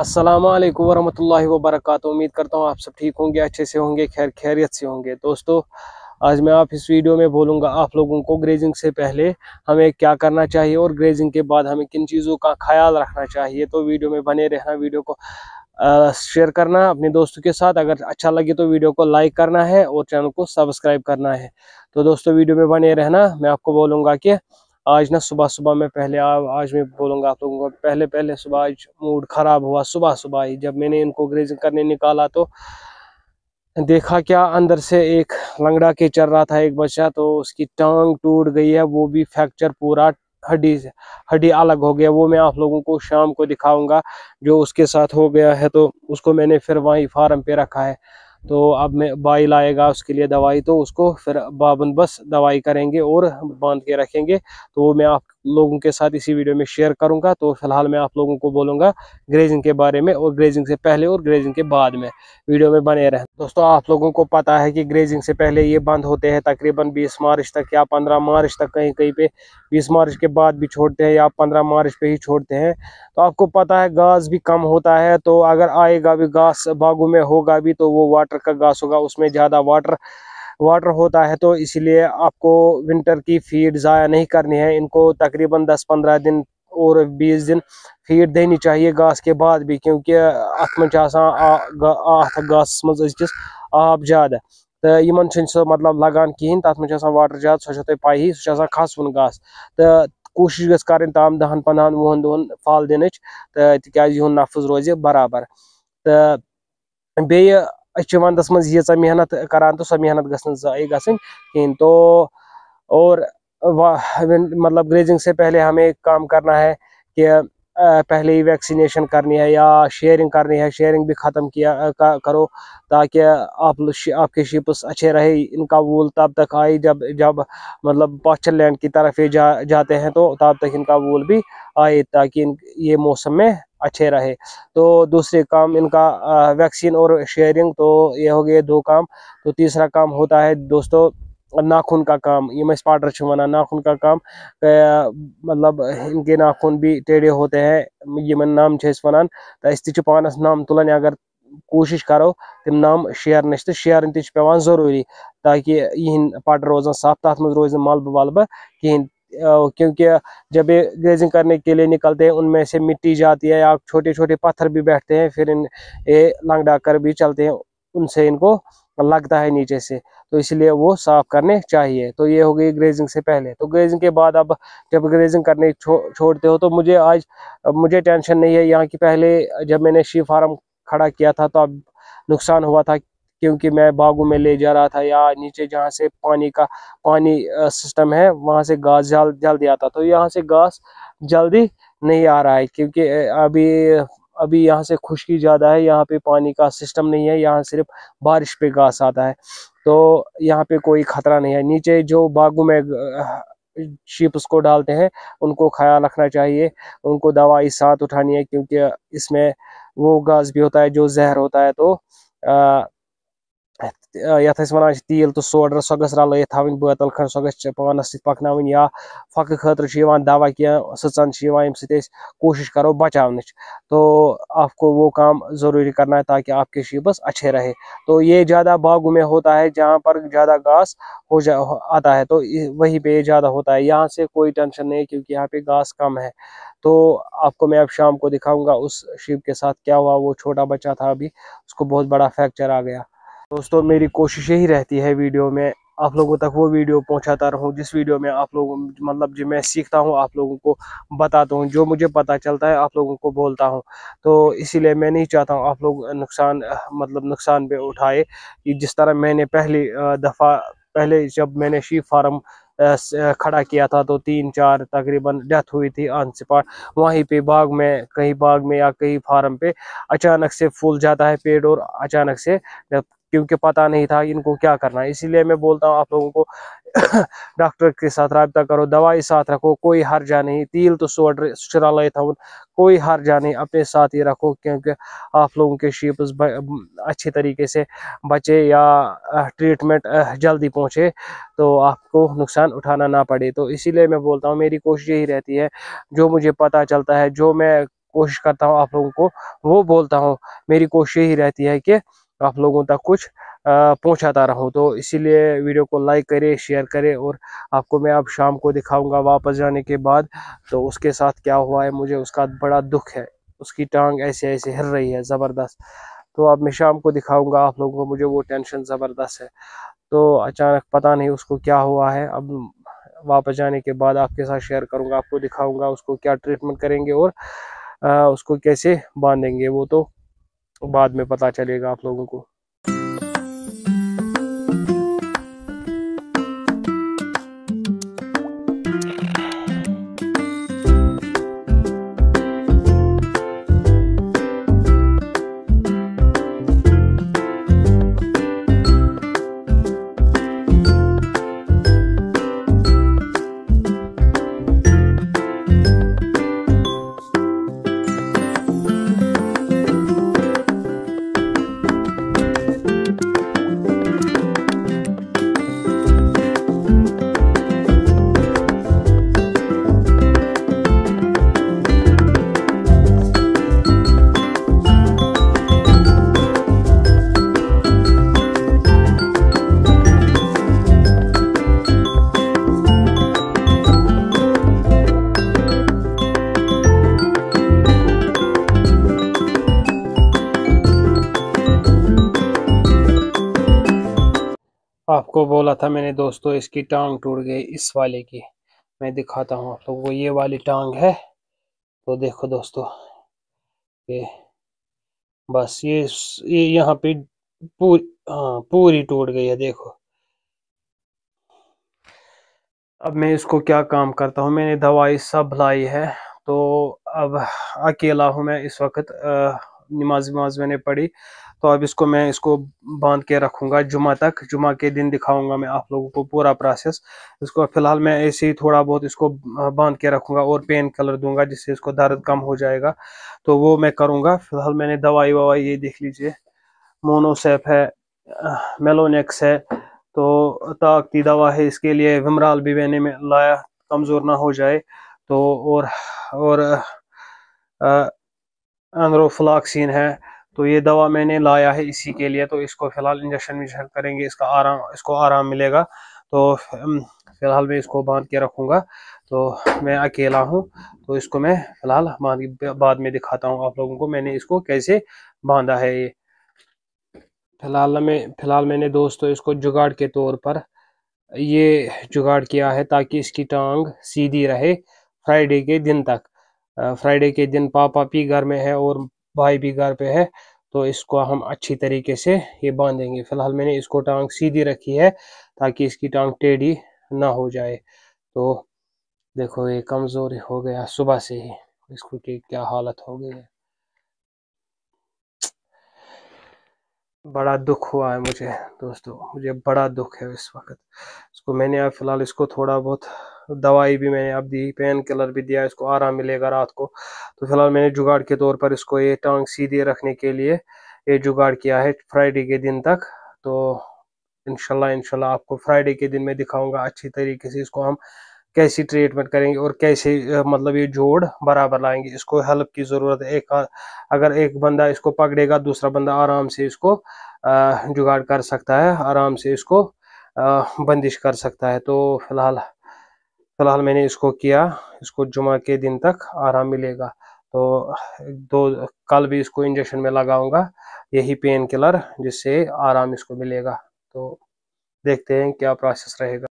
अस्सलाम वालेकुम वरहमतुल्लाहि वबरकत उम्मीद करता हूँ आप सब ठीक होंगे अच्छे से होंगे खैर खैरियत से होंगे दोस्तों आज मैं आप इस वीडियो में बोलूँगा आप लोगों को ग्रेजिंग से पहले हमें क्या करना चाहिए और ग्रेजिंग के बाद हमें किन चीज़ों का ख्याल रखना चाहिए तो वीडियो में बने रहना वीडियो को शेयर करना अपने दोस्तों के साथ अगर अच्छा लगे तो वीडियो को लाइक करना है और चैनल को सब्सक्राइब करना है तो दोस्तों वीडियो में बने रहना मैं आपको बोलूँगा कि आज ना सुबह सुबह मैं पहले आ, आज मैं बोलूंगा आप लोगों को पहले पहले सुबह आज मूड ख़राब हुआ सुबह सुबह ही जब मैंने इनको ग्रेजिंग करने निकाला तो देखा क्या अंदर से एक लंगड़ा के चल रहा था एक बच्चा तो उसकी टांग टूट गई है वो भी फ्रैक्चर पूरा हड्डी हड्डी अलग हो गया वो मैं आप लोगों को शाम को दिखाऊंगा जो उसके साथ हो गया है तो उसको मैंने फिर वहीं फार्म पे रखा है तो अब मैं बाइल आएगा उसके लिए दवाई तो उसको फिर बाबन बस दवाई करेंगे और बांध के रखेंगे तो मैं आप लोगों के साथ इसी वीडियो में शेयर करूंगा तो फिलहाल मैं आप लोगों को बोलूंगा ग्रेजिंग के बारे में और ग्रेजिंग से पहले और ग्रेजिंग के बाद में वीडियो में बने रहें दोस्तों आप लोगों को पता है कि ग्रेजिंग से पहले ये बंद होते हैं तकरीबन बीस मार्च तक या पंद्रह मार्च तक कहीं कहीं पे बीस मार्च के बाद भी छोड़ते हैं या पंद्रह मार्च पे ही छोड़ते हैं तो आपको पता है घास भी कम होता है तो अगर आएगा भी घास बागों में होगा भी तो वो वाटर का घास होगा उसमें ज़्यादा वाटर वाटर होता है तो इसलिए आपको विंटर की फीड ज़ाया नहीं करनी है इनको तकरीबन 10-15 दिन और 20 दिन फीड देनी चाहिए घास के बाद भी क्योंकि अत अत घास मज आब ज्यादा तो इन सो मतलब लगान कहें तथा मे वाटर ज्यादा सो पाई सह खसवन घास तो कोशिश गज तमाम तो दहन पंदान वुहन दुन फल दिन तिक तो नफज रोज बराबर तो बे أسۍ چھِ وَنٛدَس मेहनत ییٖژاہ तो सो मेहनत سۄ محنت گٔژھ نہٕ मतलब ग्रेजिंग से पहले हमें एक काम करना है कि पहले ही वैक्सीनेशन करनी है या शेयरिंग करनी है शेयरिंग भी ख़त्म किया करो ताकि आप आपके शिप्स अच्छे रहे इनका वूल तब तक आए जब जब मतलब पॉस्चर लैंड की तरफ ये जा, जाते हैं तो तब तक इनका वूल भी आए ताकि इन ये मौसम में अच्छे रहे तो दूसरे काम इनका वैक्सीन और शेयरिंग तो ये हो गए दो काम तो तीसरा काम होता है दोस्तों नाखून का काम ये स्पाटर छू वन नाखून का काम मतलब इनके नाखून भी टेढ़े होते हैं ये नाम वन तो पानस नाम तुलन अगर कोशिश करो तम नाम नश तो शेयर पे जरूरी ताकि इन पट रोजन साफ तथा मज रोज मलब वलब कहें क्योंकि जब ये ग्रेजिंग करने के लिए निकलते हैं उनमें से मिट्टी जाती है या छोटे छोटे पत्थर भी बैठते हैं फिर इन ये लंगड़ा कर भी चलते हैं उनसे इनको लगता है नीचे से तो इसलिए वो साफ करने चाहिए तो ये हो गई ग्रेजिंग से पहले तो ग्रेजिंग के बाद अब जब ग्रेजिंग करने छो, छोड़ते हो तो मुझे आज मुझे टेंशन नहीं है यहाँ की पहले जब मैंने शी फार्म खड़ा किया था तो अब नुकसान हुआ था क्योंकि मैं बागों में ले जा रहा था या नीचे जहाँ से पानी का पानी सिस्टम है वहाँ से घास जल जल्दी आता तो यहाँ से घास जल्दी नहीं आ रहा है क्योंकि अभी अभी यहाँ से खुशकी ज़्यादा है यहाँ पे पानी का सिस्टम नहीं है यहाँ सिर्फ बारिश पे घास आता है तो यहाँ पे कोई खतरा नहीं है नीचे जो बागों में शिप्स को डालते हैं उनको ख्याल रखना चाहिए उनको दवाई साथ उठानी है क्योंकि इसमें वो घास भी होता है जो जहर होता है तो आ, یَتھ أسۍ وَنان چھِ تیٖل تہٕ سوڈَر سۄ گٔژھ رَلٲیِتھ تھاوٕنۍ بٲتَل کھنٛڈ سۄ گژھِ پانَس سۭتۍ پَکناوٕنۍ یا پھۄکہٕ خٲطرٕ چھُ یِوان دَوا کینٛہہ سٕژَن چھِ یِوان ییٚمہِ سۭتۍ أسۍ کوٗشِش کَرو بَچاونٕچ تو آپ کو وہ کام ضروٗری کرنا ہے تاکہِ آپ کے شیبس اچھے رہے تو یہ ज़्यादा बागों में होता है जहाँ पर ज़्यादा घास हो जा आता है तो वहीं पे ये ज़्यादा होता है यहाँ से कोई टेंशन नहीं क्योंकि यहाँ पे घास कम है तो आपको मैं अब शाम को दिखाऊंगा उस शिप के साथ क्या हुआ वो छोटा बच्चा था अभी उसको बहुत बड़ा फ्रैक्चर आ गया दोस्तों मेरी कोशिश यही रहती है वीडियो में आप लोगों तक वो वीडियो पहुंचाता रहूं जिस वीडियो में आप लोगों मतलब जो मैं सीखता हूं आप लोगों को बताता हूं जो मुझे पता चलता है आप लोगों को बोलता हूं तो इसीलिए मैं नहीं चाहता हूं आप लोग नुकसान मतलब नुकसान पे उठाए कि जिस तरह मैंने पहली दफ़ा पहले जब मैंने शीप फार्म खड़ा किया था तो तीन चार तकरीबन डेथ हुई थी ऑन स्पॉट वहीं पे बाग में कहीं बाग में या कहीं फार्म पे अचानक से फूल जाता है पेड़ और अचानक से क्योंकि पता नहीं था इनको क्या करना है इसीलिए मैं बोलता हूँ आप लोगों को डॉक्टर के साथ रबता करो दवाई साथ रखो कोई हर जा नहीं तील तो सोड शरालय कोई कोई जा नहीं अपने साथ ही रखो क्योंकि आप लोगों के शीप्स अच्छे तरीके से बचे या ट्रीटमेंट जल्दी पहुँचे तो आपको नुकसान उठाना ना पड़े तो इसीलिए मैं बोलता हूँ मेरी कोशिश यही रहती है जो मुझे पता चलता है जो मैं कोशिश करता हूँ आप लोगों को वो बोलता हूँ मेरी कोशिश यही रहती है कि आप लोगों तक कुछ पहुंचाता रहूं तो इसीलिए वीडियो को लाइक करें शेयर करें और आपको मैं अब शाम को दिखाऊंगा वापस जाने के बाद तो उसके साथ क्या हुआ है मुझे उसका बड़ा दुख है उसकी टांग ऐसे ऐसे हिल रही है ज़बरदस्त तो अब मैं शाम को दिखाऊंगा आप लोगों को मुझे वो टेंशन ज़बरदस्त है तो अचानक पता नहीं उसको क्या हुआ है अब वापस जाने के बाद आपके साथ शेयर करूँगा आपको दिखाऊँगा उसको क्या ट्रीटमेंट करेंगे और उसको कैसे बांधेंगे वो तो तो बाद में पता चलेगा आप लोगों को आपको बोला था मैंने दोस्तों इसकी टांग टूट गई इस वाले की मैं दिखाता हूँ आप लोगों ये वाली टांग है तो देखो दोस्तों ये बस ये ये यहाँ पे पूरी हाँ पूरी टूट गई है देखो अब मैं इसको क्या काम करता हूँ मैंने दवाई सब लाई है तो अब अकेला हूँ मैं इस वक्त नमाज वमाज मैंने पढ़ी तो अब इसको मैं इसको बांध के रखूँगा जुमा तक जुमा के दिन दिखाऊंगा मैं आप लोगों को पूरा प्रोसेस इसको फ़िलहाल मैं ऐसे ही थोड़ा बहुत इसको बांध के रखूँगा और पेन कलर दूंगा जिससे इसको दर्द कम हो जाएगा तो वो मैं करूँगा फ़िलहाल मैंने दवाई ववाई ये देख लीजिए मोनोसेफ है मेलोनेक्स है तो ताकती दवा है इसके लिए विमराल भी मैंने में लाया कमज़ोर ना हो जाए तो और और एनरोफ्लाक्सिन है तो ये दवा मैंने लाया है इसी के लिए तो इसको फिलहाल इंजेक्शन विंजेक्शन करेंगे इसका आराम इसको आराम मिलेगा तो फिलहाल मैं इसको बांध के रखूँगा तो मैं अकेला हूँ तो इसको मैं फिलहाल बांध बाद में दिखाता हूँ आप लोगों को मैंने इसको कैसे बांधा है ये फिलहाल मैं फिलहाल मैंने दोस्तों इसको जुगाड़ के तौर पर ये जुगाड़ किया है ताकि इसकी टांग सीधी रहे फ्राइडे के दिन तक फ्राइडे के दिन पापा भी घर में है और भाई भी घर पे है तो इसको हम अच्छी तरीके से ये बांधेंगे फिलहाल मैंने इसको टांग सीधी रखी है ताकि इसकी टांग टेढ़ी ना हो जाए तो देखो ये कमज़ोर हो गया सुबह से ही इसको की क्या हालत हो गई है बड़ा दुख हुआ है मुझे दोस्तों मुझे बड़ा दुख है इस वक्त इसको मैंने फिलहाल इसको थोड़ा बहुत दवाई भी मैंने अब दी पेन किलर भी दिया इसको आराम मिलेगा रात को तो फिलहाल मैंने जुगाड़ के तौर पर इसको ये टांग सीधे रखने के लिए ये जुगाड़ किया है फ्राइडे के दिन तक तो इनशाला इनशाला आपको फ्राइडे के दिन मैं दिखाऊंगा अच्छी तरीके से इसको हम कैसी ट्रीटमेंट करेंगे और कैसे मतलब ये जोड़ बराबर लाएंगे इसको हेल्प की ज़रूरत है एक अगर एक बंदा इसको पकड़ेगा दूसरा बंदा आराम से इसको जुगाड़ कर सकता है आराम से इसको बंदिश कर सकता है तो फिलहाल फ़िलहाल मैंने इसको किया इसको जुमा के दिन तक आराम मिलेगा तो दो कल भी इसको इंजेक्शन में लगाऊंगा यही पेन किलर जिससे आराम इसको मिलेगा तो देखते हैं क्या प्रोसेस रहेगा